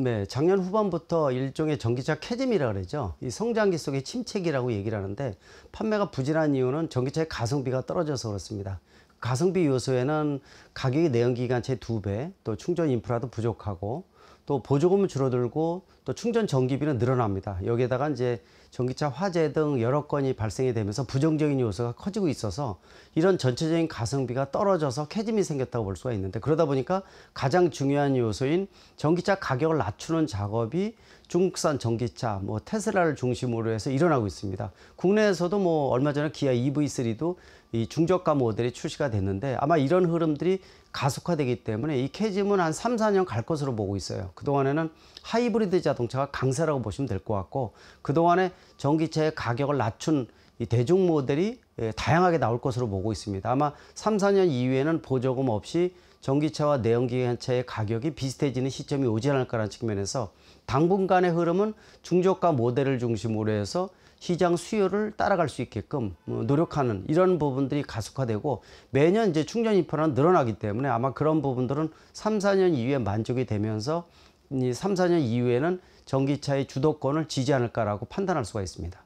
네, 작년 후반부터 일종의 전기차 캐짐이라고 그러죠. 이 성장기 속의 침체기라고 얘기를 하는데 판매가 부진한 이유는 전기차의 가성비가 떨어져서 그렇습니다. 가성비 요소에는 가격이 내연기관차의 두배또 충전 인프라도 부족하고 또 보조금은 줄어들고 또 충전 전기비는 늘어납니다. 여기에다가 이제 전기차 화재 등 여러 건이 발생이 되면서 부정적인 요소가 커지고 있어서 이런 전체적인 가성비가 떨어져서 캐짐이 생겼다고 볼 수가 있는데 그러다 보니까 가장 중요한 요소인 전기차 가격을 낮추는 작업이 중국산 전기차 뭐 테슬라를 중심으로 해서 일어나고 있습니다. 국내에서도 뭐 얼마 전에 기아 EV3도 이 중저가 모델이 출시가 됐는데 아마 이런 흐름들이 가속화되기 때문에 이 캐즘은 한 3, 4년 갈 것으로 보고 있어요. 그동안에는 하이브리드 자동차가 강세라고 보시면 될 것 같고 그동안에 전기차의 가격을 낮춘 이 대중 모델이 예, 다양하게 나올 것으로 보고 있습니다. 아마 3, 4년 이후에는 보조금 없이 전기차와 내연기관차의 가격이 비슷해지는 시점이 오지 않을까라는 측면에서 당분간의 흐름은 중저가 모델을 중심으로 해서 시장 수요를 따라갈 수 있게끔 어, 노력하는 이런 부분들이 가속화되고 매년 이제 충전 인프라는 늘어나기 때문에 아마 그런 부분들은 3, 4년 이후에 만족이 되면서 이 3, 4년 이후에는 전기차의 주도권을 지지 않을까라고 판단할 수가 있습니다.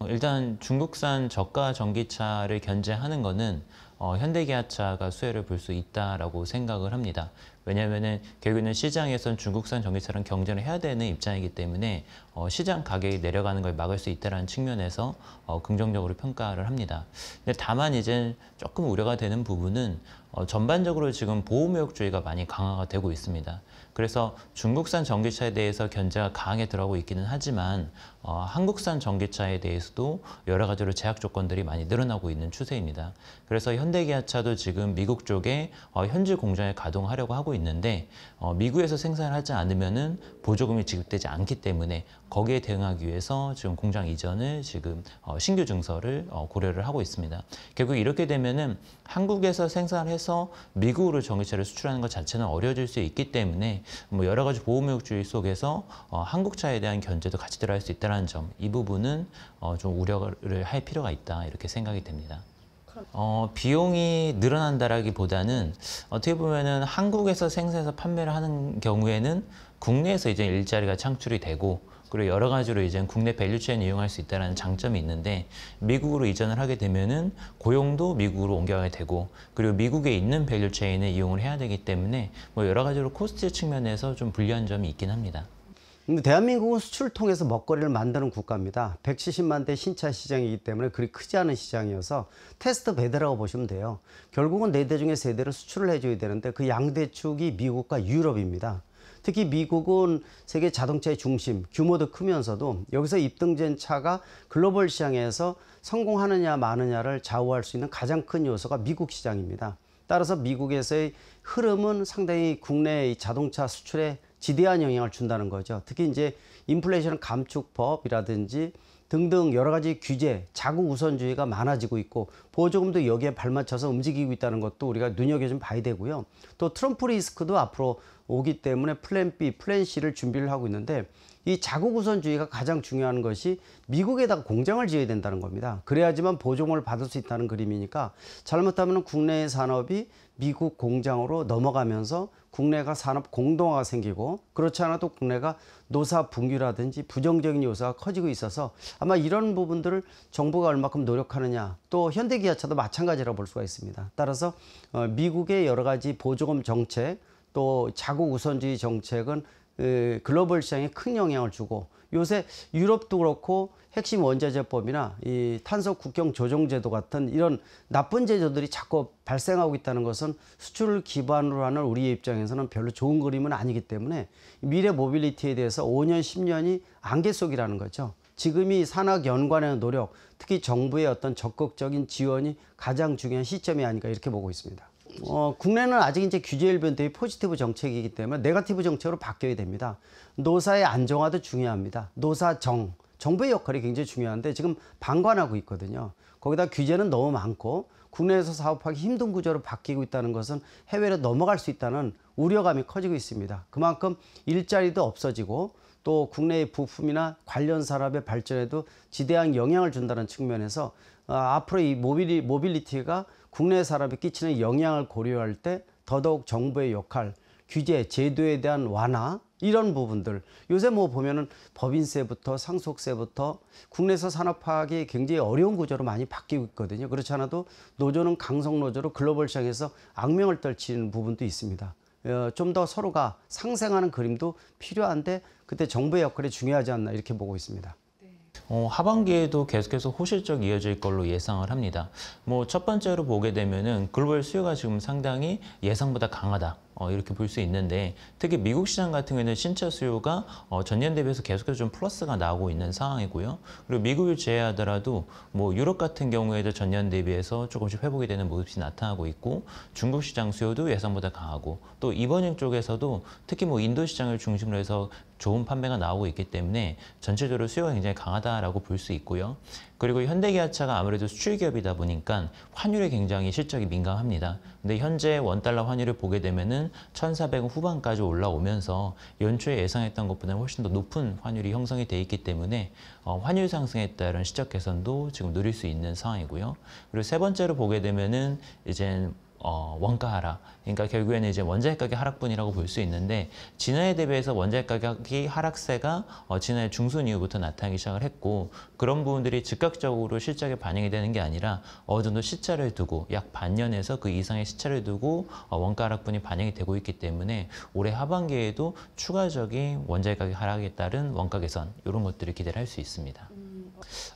어, 일단 중국산 저가 전기차를 견제하는 것은 어, 현대기아차가 수혜를 볼 수 있다라고 생각을 합니다. 왜냐하면 결국에는 시장에선 중국산 전기차랑 경쟁을 해야 되는 입장이기 때문에 어, 시장 가격이 내려가는 걸 막을 수 있다는 측면에서 어, 긍정적으로 평가를 합니다. 근데 다만 이제 조금 우려가 되는 부분은 어, 전반적으로 지금 보호무역주의가 많이 강화가 되고 있습니다. 그래서 중국산 전기차에 대해서 견제가 강하게 들어가고 있기는 하지만 어, 한국산 전기차에 대해서도 여러 가지로 제약 조건들이 많이 늘어나고 있는 추세입니다. 그래서 현대기아차도 지금 미국 쪽에 어, 현지 공장에 가동하려고 하고 있는데 어, 미국에서 생산을 하지 않으면 보조금이 지급되지 않기 때문에 거기에 대응하기 위해서 지금 공장 이전을 지금 어, 신규 증설을 어, 고려를 하고 있습니다. 결국 이렇게 되면은 한국에서 생산해서 미국으로 전기차를 수출하는 것 자체는 어려워질 수 있기 때문에 뭐 여러 가지 보호무역주의 속에서 어, 한국차에 대한 견제도 같이 들어갈 수 있다는 점, 이 부분은 어, 좀 우려를 할 필요가 있다 이렇게 생각이 됩니다. 어, 비용이 늘어난다라기보다는 어떻게 보면은 한국에서 생산해서 판매를 하는 경우에는 국내에서 이제 일자리가 창출이 되고 그리고 여러 가지로 이제 국내 밸류체인 이용할 수 있다는 장점이 있는데 미국으로 이전을 하게 되면은 고용도 미국으로 옮겨가게 되고 그리고 미국에 있는 밸류체인을 이용을 해야 되기 때문에 뭐 여러 가지로 코스트 측면에서 좀 불리한 점이 있긴 합니다. 대한민국은 수출 을 통해서 먹거리를 만드는 국가입니다. 170만 대 신차 시장이기 때문에 그리 크지 않은 시장이어서 테스트 배드라고 보시면 돼요. 결국은 네 대 중에 세대를 수출을 해줘야 되는데 그 양대축이 미국과 유럽입니다. 특히 미국은 세계 자동차의 중심, 규모도 크면서도 여기서 입등된 차가 글로벌 시장에서 성공하느냐 마느냐를 좌우할 수 있는 가장 큰 요소가 미국 시장입니다. 따라서 미국에서의 흐름은 상당히 국내의 자동차 수출에 지대한 영향을 준다는 거죠. 특히 이제 인플레이션 감축법이라든지 등등 여러 가지 규제, 자국 우선주의가 많아지고 있고 보조금도 여기에 발맞춰서 움직이고 있다는 것도 우리가 눈여겨좀 봐야 되고요. 또 트럼프 리스크도 앞으로 오기 때문에 플랜 B, 플랜 C를 준비를 하고 있는데 이 자국 우선주의가 가장 중요한 것이 미국에다가 공장을 지어야 된다는 겁니다. 그래야지만 보조금을 받을 수 있다는 그림이니까 잘못하면 국내의 산업이 미국 공장으로 넘어가면서 국내가 산업 공동화가 생기고 그렇지 않아도 국내가 노사 분규라든지 부정적인 요소가 커지고 있어서 아마 이런 부분들을 정부가 얼마큼 노력하느냐 또 현대기아차도 마찬가지라고 볼 수가 있습니다. 따라서 어, 미국의 여러 가지 보조금 정책 또 자국 우선주의 정책은 글로벌 시장에 큰 영향을 주고 요새 유럽도 그렇고 핵심 원자재법이나 이 탄소 국경 조정 제도 같은 이런 나쁜 제도들이 자꾸 발생하고 있다는 것은 수출을 기반으로 하는 우리의 입장에서는 별로 좋은 그림은 아니기 때문에 미래 모빌리티에 대해서 5년, 10년이 안개 속이라는 거죠. 지금이 산학 연관의 노력, 특히 정부의 어떤 적극적인 지원이 가장 중요한 시점이 아닌가 이렇게 보고 있습니다. 어, 국내는 아직 이제 규제일 변도의 포지티브 정책이기 때문에 네가티브 정책으로 바뀌어야 됩니다. 노사의 안정화도 중요합니다. 노사 정, 정부의 역할이 굉장히 중요한데 지금 방관하고 있거든요. 거기다 규제는 너무 많고 국내에서 사업하기 힘든 구조로 바뀌고 있다는 것은 해외로 넘어갈 수 있다는 우려감이 커지고 있습니다. 그만큼 일자리도 없어지고 또 국내의 부품이나 관련 산업의 발전에도 지대한 영향을 준다는 측면에서 어, 앞으로 이 모빌리, 모빌리티가 국내 사람에 끼치는 영향을 고려할 때 더더욱 정부의 역할, 규제, 제도에 대한 완화 이런 부분들 요새 뭐 보면은 법인세부터 상속세부터 국내에서 산업화하기 굉장히 어려운 구조로 많이 바뀌고 있거든요. 그렇지 않아도 노조는 강성 노조로 글로벌 시장에서 악명을 떨치는 부분도 있습니다. 어, 좀 더 서로가 상생하는 그림도 필요한데 그때 정부의 역할이 중요하지 않나 이렇게 보고 있습니다. 어, 하반기에도 계속해서 호실적 이어질 걸로 예상을 합니다. 뭐 첫 번째로 보게 되면은 글로벌 수요가 지금 상당히 예상보다 강하다. 어, 이렇게 볼 수 있는데 특히 미국 시장 같은 경우에는 신차 수요가 어, 전년 대비해서 계속해서 좀 플러스가 나오고 있는 상황이고요. 그리고 미국을 제외하더라도 뭐 유럽 같은 경우에도 전년 대비해서 조금씩 회복이 되는 모습이 나타나고 있고 중국 시장 수요도 예상보다 강하고 또 이번행 쪽에서도 특히 뭐 인도 시장을 중심으로 해서 좋은 판매가 나오고 있기 때문에 전체적으로 수요가 굉장히 강하다라고 볼 수 있고요. 그리고 현대기아차가 아무래도 수출 기업이다 보니까 환율에 굉장히 실적이 민감합니다. 근데 현재 원달러 환율을 보게 되면은 1,400원 후반까지 올라오면서 연초에 예상했던 것보다 훨씬 더 높은 환율이 형성이 돼 있기 때문에 어, 환율 상승에 따른 시적 개선도 지금 누릴 수 있는 상황이고요. 그리고 세 번째로 보게 되면은 이제 어, 원가 하락. 그러니까 결국에는 이제 원자재 가격 하락분이라고 볼 수 있는데 지난해 대비해서 원자재 가격이 하락세가 어, 지난해 중순 이후부터 나타나기 시작을 했고 그런 부분들이 즉각적으로 실적에 반영이 되는 게 아니라 어느 정도 시차를 두고 약 반년에서 그 이상의 시차를 두고 어, 원가 하락분이 반영이 되고 있기 때문에 올해 하반기에도 추가적인 원자재 가격 하락에 따른 원가 개선 이런 것들을 기대를 할 수 있습니다.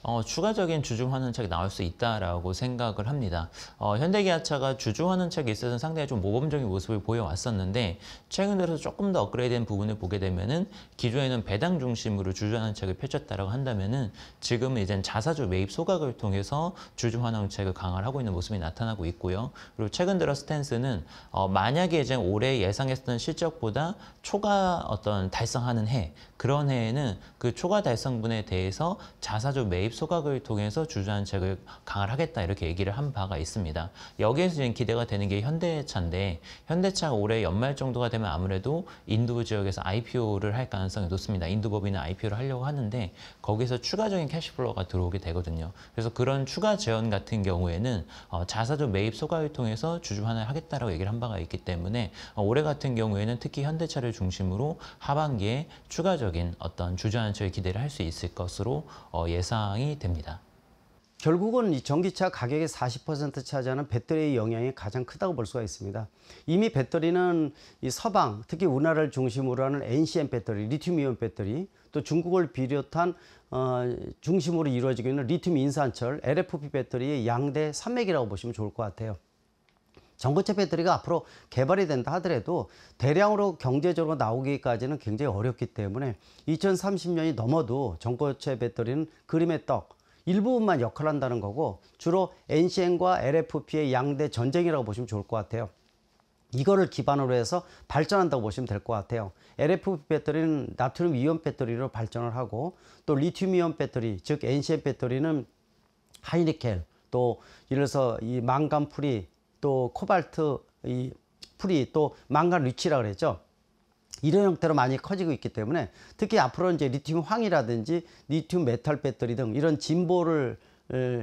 어, 추가적인 주중환원책이 나올 수 있다라고 생각을 합니다. 어, 현대기아차가 주중환원책에 있어서는 상당히 좀 모범적인 모습을 보여왔었는데 최근 들어서 조금 더 업그레이드된 부분을 보게 되면은 기존에는 배당 중심으로 주중환원책을 펼쳤다라고 한다면은 지금은 이제 자사주 매입 소각을 통해서 주중환원책을 강화하고 있는 모습이 나타나고 있고요. 그리고 최근 들어 스탠스는 어, 만약에 이제 올해 예상했던 실적보다 초과 어떤 달성하는 해 그런 해에는 그 초과 달성분에 대해서 자사주 주주 매입 소각을 통해서 주주한책을 강화하겠다 이렇게 얘기를 한 바가 있습니다. 여기에서 지금 기대가 되는 게 현대차인데 현대차가 올해 연말 정도가 되면 아무래도 인도 지역에서 IPO를 할 가능성이 높습니다. 인도 법인은 IPO를 하려고 하는데 거기서 추가적인 캐시플로우가 들어오게 되거든요. 그래서 그런 추가 재원 같은 경우에는 어, 자사주 매입 소각을 통해서 주주 환을 하겠다라고 얘기를 한 바가 있기 때문에 어, 올해 같은 경우에는 특히 현대차를 중심으로 하반기에 추가적인 어떤 주주 환책의 기대를 할 수 있을 것으로 어, 예상. 협상이 됩니다. 결국은 이 전기차 가격의 40% 차지하는 배터리의 영향이 가장 크다고 볼 수가 있습니다. 이미 배터리는 이 서방, 특히 우나라를 중심으로 하는 NCM 배터리, 리튬이온 배터리, 또 중국을 비롯한 어, 중심으로 이루어지고 있는 리튬 인산철, LFP 배터리의 양대 산맥이라고 보시면 좋을 것 같아요. 전고체 배터리가 앞으로 개발이 된다 하더라도 대량으로 경제적으로 나오기까지는 굉장히 어렵기 때문에 2030년이 넘어도 전고체 배터리는 그림의 떡 일부분만 역할을 한다는 거고 주로 NCN과 LFP의 양대 전쟁이라고 보시면 좋을 것 같아요. 이거를 기반으로 해서 발전한다고 보시면 될 것 같아요. LFP 배터리는 나트륨 이온 배터리로 발전을 하고 또 리튬 이온 배터리 즉 NCN 배터리는 하이니켈 또 예를 들어서 이 망간풀이 또 코발트 이 풀이 또 망간 리치라 그랬죠. 이런 형태로 많이 커지고 있기 때문에 특히 앞으로 이제 리튬 황이라든지 리튬 메탈 배터리 등 이런 진보를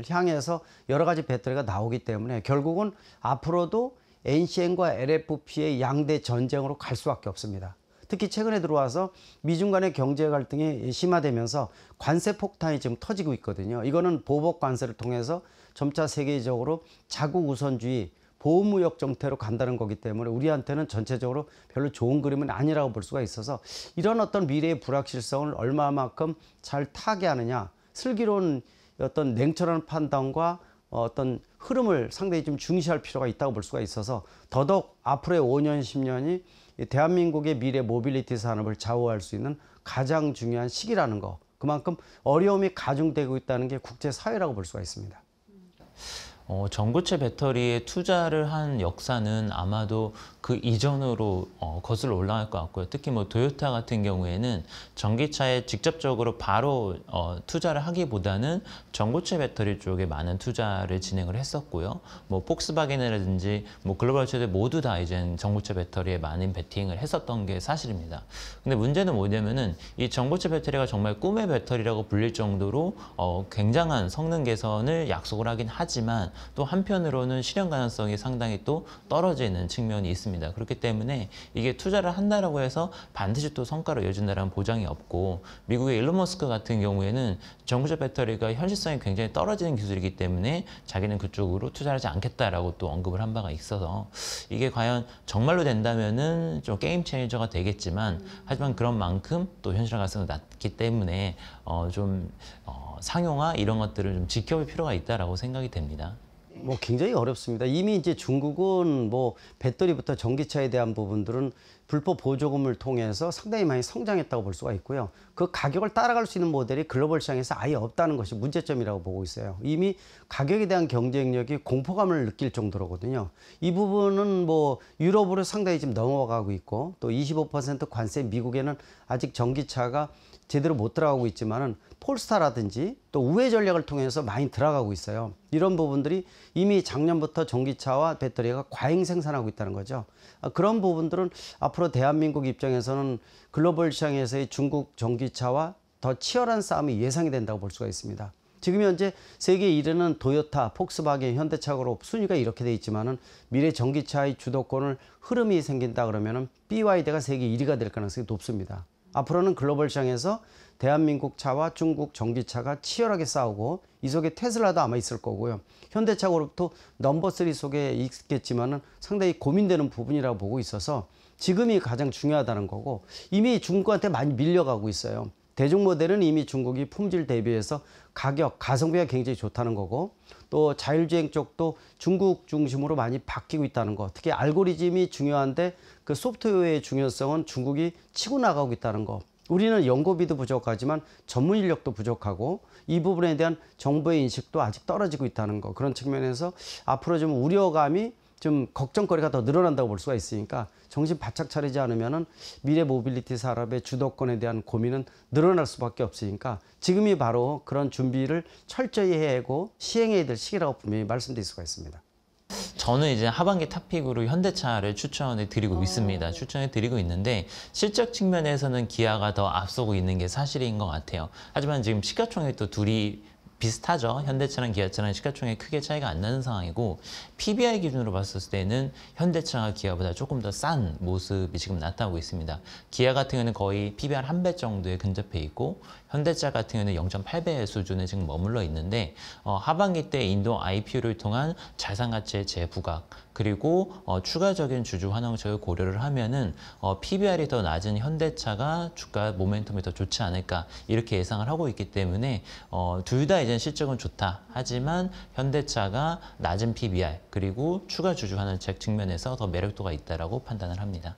향해서 여러 가지 배터리가 나오기 때문에 결국은 앞으로도 NCN과 LFP의 양대 전쟁으로 갈 수밖에 없습니다. 특히 최근에 들어와서 미중 간의 경제 갈등이 심화되면서 관세 폭탄이 지금 터지고 있거든요. 이거는 보복 관세를 통해서 점차 세계적으로 자국 우선주의 보호무역 정태로 간다는 거기 때문에 우리한테는 전체적으로 별로 좋은 그림은 아니라고 볼 수가 있어서 이런 어떤 미래의 불확실성을 얼마만큼 잘 타개하느냐 슬기로운 어떤 냉철한 판단과 어떤 흐름을 상당히 좀 중시할 필요가 있다고 볼 수가 있어서 더더욱 앞으로의 5년, 10년이 대한민국의 미래 모빌리티 산업을 좌우할 수 있는 가장 중요한 시기라는 거. 그만큼 어려움이 가중되고 있다는 게 국제사회라고 볼 수가 있습니다. 어, 전고체 배터리에 투자를 한 역사는 아마도 그 이전으로 어, 거슬러 올라갈 것 같고요. 특히 뭐 도요타 같은 경우에는 전기차에 직접적으로 바로 어, 투자를 하기보다는 전고체 배터리 쪽에 많은 투자를 진행을 했었고요. 뭐 폭스바겐이라든지 뭐 글로벌 최대 모두 다 이젠 전고체 배터리에 많은 베팅을 했었던 게 사실입니다. 근데 문제는 뭐냐면은 이 전고체 배터리가 정말 꿈의 배터리라고 불릴 정도로 어, 굉장한 성능 개선을 약속을 하긴 하지만 또 한편으로는 실현 가능성이 상당히 또 떨어지는 측면이 있습니다. 그렇기 때문에 이게 투자를 한다라고 해서 반드시 또 성과를 이어준다는 보장이 없고 미국의 일론 머스크 같은 경우에는 전구적 배터리가 현실성이 굉장히 떨어지는 기술이기 때문에 자기는 그쪽으로 투자하지 않겠다라고 또 언급을 한 바가 있어서 이게 과연 정말로 된다면은 좀 게임 체인저가 되겠지만 하지만 그런 만큼 또 현실화 가능성이 낮기 때문에 어 좀 어, 상용화 이런 것들을 좀 지켜볼 필요가 있다라고 생각이 됩니다. 뭐 굉장히 어렵습니다. 이미 이제 중국은 뭐 배터리부터 전기차에 대한 부분들은 불법 보조금을 통해서 상당히 많이 성장했다고 볼 수가 있고요. 그 가격을 따라갈 수 있는 모델이 글로벌 시장에서 아예 없다는 것이 문제점이라고 보고 있어요. 이미 가격에 대한 경쟁력이 공포감을 느낄 정도로거든요. 이 부분은 뭐 유럽으로 상당히 지금 넘어가고 있고 또 25% 관세 미국에는 아직 전기차가 제대로 못 들어가고 있지만은 폴스타라든지 또 우회 전략을 통해서 많이 들어가고 있어요. 이런 부분들이 이미 작년부터 전기차와 배터리가 과잉 생산하고 있다는 거죠. 아, 그런 부분들은 앞으로 대한민국 입장에서는 글로벌 시장에서의 중국 전기차와 더 치열한 싸움이 예상이 된다고 볼 수가 있습니다. 지금 현재 세계 1위는 도요타, 폭스바겐, 현대차 그룹 순위가 이렇게 돼 있지만은 미래 전기차의 주도권을 흐름이 생긴다 그러면은 BYD가 세계 1위가 될 가능성이 높습니다. 앞으로는 글로벌 시장에서 대한민국 차와 중국 전기차가 치열하게 싸우고 이 속에 테슬라도 아마 있을 거고요. 현대차로부터 넘버 쓰리 속에 있겠지만 은 상당히 고민되는 부분이라고 보고 있어서 지금이 가장 중요하다는 거고 이미 중국한테 많이 밀려가고 있어요. 대중 모델은 이미 중국이 품질 대비해서 가격, 가성비가 굉장히 좋다는 거고 또 자율주행 쪽도 중국 중심으로 많이 바뀌고 있다는 거. 특히 알고리즘이 중요한데 그 소프트웨어의 중요성은 중국이 치고 나가고 있다는 거. 우리는 연고비도 부족하지만 전문 인력도 부족하고 이 부분에 대한 정부의 인식도 아직 떨어지고 있다는 거. 그런 측면에서 앞으로 좀 우려감이 좀 걱정거리가 더 늘어난다고 볼 수가 있으니까 정신 바짝 차리지 않으면 미래 모빌리티 산업의 주도권에 대한 고민은 늘어날 수밖에 없으니까 지금이 바로 그런 준비를 철저히 해고 시행해야 될 시기라고 분명히 말씀드릴 수가 있습니다. 저는 이제 하반기 탑픽으로 현대차를 추천해 드리고 어. 있습니다. 추천해 드리고 있는데 실적 측면에서는 기아가 더 앞서고 있는 게 사실인 것 같아요. 하지만 지금 시가총액도 둘이 비슷하죠. 현대차랑 기아차랑 시가총액 크게 차이가 안 나는 상황이고 PBI 기준으로 봤을 때는 현대차가 기아보다 조금 더 싼 모습이 지금 나타나고 있습니다. 기아 같은 경우는 거의 PBR 한 배 정도에 근접해 있고 현대차 같은 경우는 0.8배 수준에 지금 머물러 있는데 어, 하반기 때 인도 IPO를 통한 자산가치의 재부각 그리고 어, 추가적인 주주 환원책을 고려를 하면은 어, PBR이 더 낮은 현대차가 주가 모멘텀이 더 좋지 않을까 이렇게 예상을 하고 있기 때문에 어, 둘 다 이제 실적은 좋다 하지만 현대차가 낮은 PBR 그리고 추가 주주 환원책 측면에서 더 매력도가 있다라고 판단을 합니다.